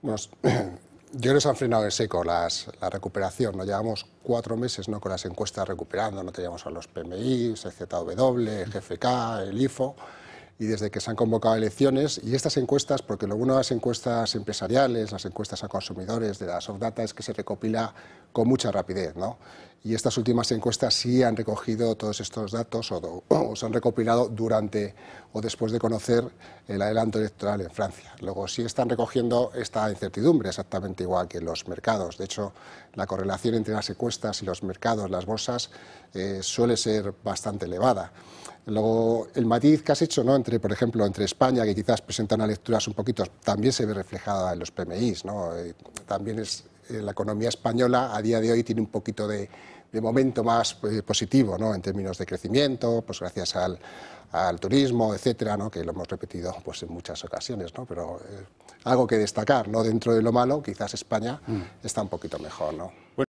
Bueno, yo les han frenado en seco las, la recuperación. no llevamos cuatro meses ¿no? con las encuestas recuperando, no teníamos a los PMI, el ZW, el GFK, el IFO. Y desde que se han convocado elecciones, y estas encuestas, porque lo bueno de las encuestas empresariales, las encuestas a consumidores de la soft data es que se recopila con mucha rapidez. ¿no? Y estas últimas encuestas sí han recogido todos estos datos o, se han recopilado durante o después de conocer el adelanto electoral en Francia. Luego sí están recogiendo esta incertidumbre exactamente igual que los mercados. De hecho, la correlación entre las encuestas y los mercados, las bolsas, eh, suele ser bastante elevada. Luego, el matiz que has hecho, ¿no? entre, por ejemplo, entre España, que quizás presenta una lecturas un poquito, también se ve reflejada en los PMIs. ¿no? Eh, también es, eh, la economía española a día de hoy tiene un poquito de, momento más eh, positivo ¿no? en términos de crecimiento, pues gracias al, turismo, etcétera, ¿no? que lo hemos repetido pues, en muchas ocasiones, ¿no? pero eh, algo que destacar, ¿no? dentro de lo malo, quizás España mm. está un poquito mejor. ¿no?